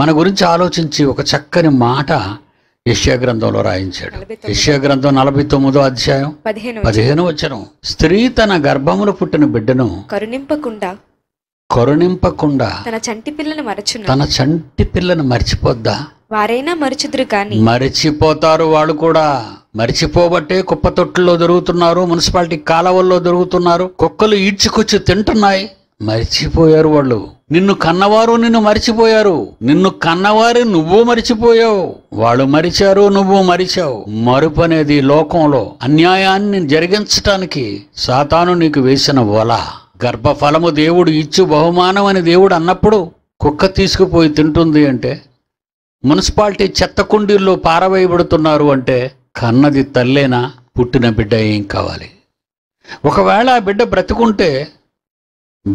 మన గురించి ఆలోచించి ఒక చక్కని మాట యష్యా గ్రంథంలో రాయించాడు యష్యా గ్రంథం నలభై తొమ్మిదో అధ్యాయం పదిహేను వచ్చరం స్త్రీ తన గర్భములు పుట్టిన బిడ్డను కరుణింపకుండా కరుణింపకుండా తన చంటి పిల్లను మరచు తన చంటి పిల్లను మర్చిపోద్దా వారైనా మరిచిదురు కానీ మరిచిపోతారు వాళ్ళు కూడా మరిచిపోబట్టే కుప్ప తొట్టుల్లో దొరుకుతున్నారు మున్సిపాలిటీ కాలవల్లో దొరుకుతున్నారు కుక్కలు ఈడ్చుకొచ్చి తింటున్నాయి మర్చిపోయారు వాళ్ళు నిన్ను కన్నవారు నిన్ను మరిచిపోయారు నిన్ను కన్నవారి నువ్వు మరిచిపోయావు వాళ్ళు మరిచారు నువ్వు మరిచావు మరుపు అనేది లోకంలో అన్యాయాన్ని జరిగించటానికి సాతాను నీకు వేసిన వల గర్భఫలము దేవుడు ఇచ్చు బహుమానం అని దేవుడు అన్నప్పుడు కుక్క తీసుకుపోయి తింటుంది అంటే మున్సిపాలిటీ చెత్త కుండీల్లో పారవేయబడుతున్నారు అంటే కన్నది తల్లేనా పుట్టిన బిడ్డ ఏం కావాలి ఒకవేళ ఆ బిడ్డ బ్రతుకుంటే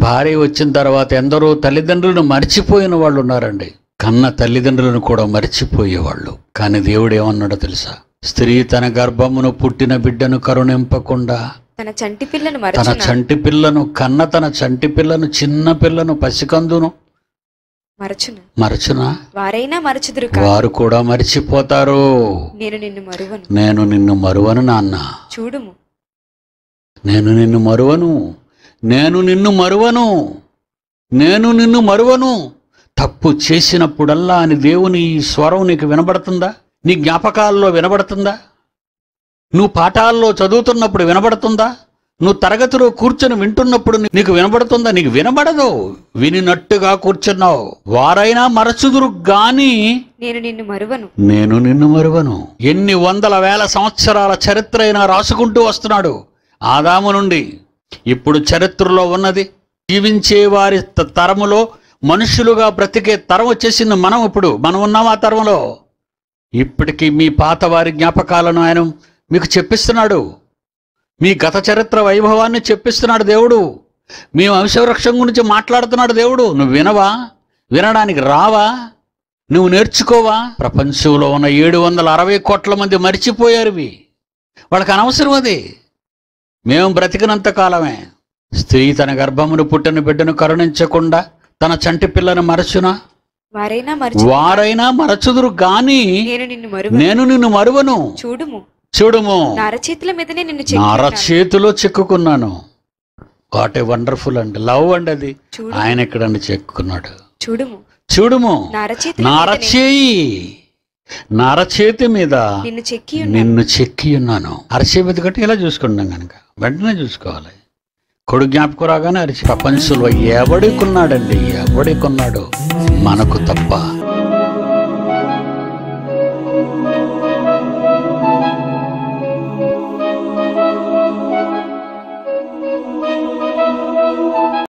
భార్య వచ్చిన తర్వాత ఎందరో తల్లిదండ్రులను మర్చిపోయిన వాళ్ళు ఉన్నారండి కన్న తల్లిదండ్రులను కూడా మర్చిపోయేవాళ్ళు కానీ దేవుడు ఏమన్నాడో తెలుసా స్త్రీ తన గర్భమును పుట్టిన బిడ్డను కరుణింపకుండా తన చంటి పిల్లను తన చంటి పిల్లను కన్న తన చంటి పిల్లను చిన్న పిల్లను పసికందును మరచునా వారైనా మరచుదురు వారు కూడా మరిచిపోతారు నేను నిన్ను మరువను నేను నిన్ను మరువను నాన్న చూడుము నేను నిన్ను మరువను నేను నిన్ను మరువను నేను నిన్ను మరువను తప్పు చేసినప్పుడల్లా అని దేవుని ఈ స్వరం నీకు వినబడుతుందా నీ జ్ఞాపకాల్లో వినబడుతుందా నువ్వు పాఠాల్లో చదువుతున్నప్పుడు వినబడుతుందా నువ్వు తరగతిలో కూర్చొని వింటున్నప్పుడు నీకు వినబడుతుందా నీకు వినబడదు వినినట్టుగా కూర్చున్నావు వారైనా మరచుదురు గాని నేను నిన్ను మరువను నేను నిన్ను మరువను ఎన్ని వందల వేల సంవత్సరాల చరిత్ర అయినా రాసుకుంటూ వస్తున్నాడు ఆదాము నుండి ఇప్పుడు చరిత్రలో ఉన్నది జీవించే వారి తరములో మనుషులుగా బ్రతికే తరం వచ్చేసింది మనం ఇప్పుడు మనం ఉన్నాం ఆ తరంలో ఇప్పటికీ మీ పాత వారి జ్ఞాపకాలను ఆయన మీకు చెప్పిస్తున్నాడు మీ గత చరిత్ర వైభవాన్ని చెప్పిస్తున్నాడు దేవుడు మీ వంశవృక్షం గురించి మాట్లాడుతున్నాడు దేవుడు నువ్వు వినవా వినడానికి రావా నువ్వు నేర్చుకోవా ప్రపంచంలో ఉన్న ఏడు వందల అరవై కోట్ల మంది మర్చిపోయారు వాళ్ళకి అనవసరం అది మేము బ్రతికినంత కాలమే స్త్రీ తన గర్భమును పుట్టిన బిడ్డను కరుణించకుండా తన చంటి పిల్లను మరచునా వారైనా వారైనా మరచుదురు గాని నేను నిన్ను మరువను చూడుము చూడుము చేతిలో అరచేతుల మీదనే అరచేతిలో చిక్కుకున్నాను వాట్ ఏ వండర్ఫుల్ అండి లవ్ అండి అది చూడు ఆయన ఇక్కడ చెక్కున్నాడు చూడుము చూడుము నారచేయి నరచేతి మీద నిన్ను చెక్కి నిన్ను ఉన్నాను అరిచే మీద కట్టి ఇలా చూసుకుంటున్నాం కనుక వెంటనే చూసుకోవాలి కొడు జ్ఞాపకం రాగానే అరిచి ప్రపంచంలో ఎవడికున్నాడండి ఎవడికున్నాడు మనకు తప్ప